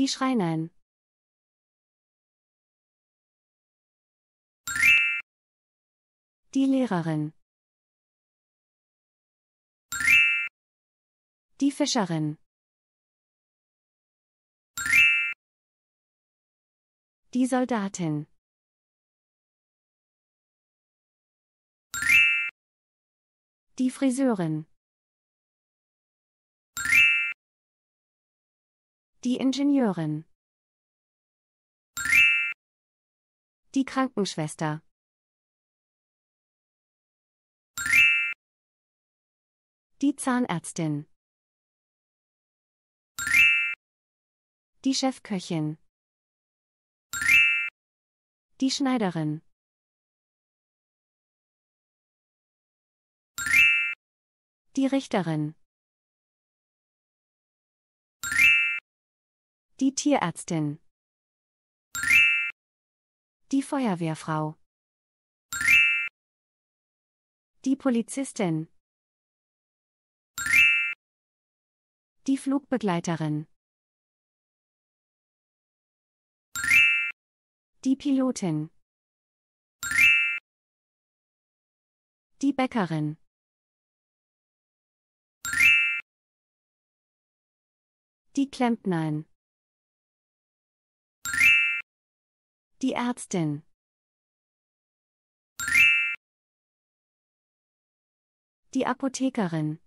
Die Schreinern. Die Lehrerin. Die Fischerin. Die Soldatin. Die Friseurin. Die Ingenieurin. Die Krankenschwester. Die Zahnärztin. Die Chefköchin. Die Schneiderin. Die Richterin. Die Tierärztin. Die Feuerwehrfrau. Die Polizistin. Die Flugbegleiterin. Die Pilotin. Die Bäckerin. Die Klempnerin. Die Ärztin. Die Apothekerin.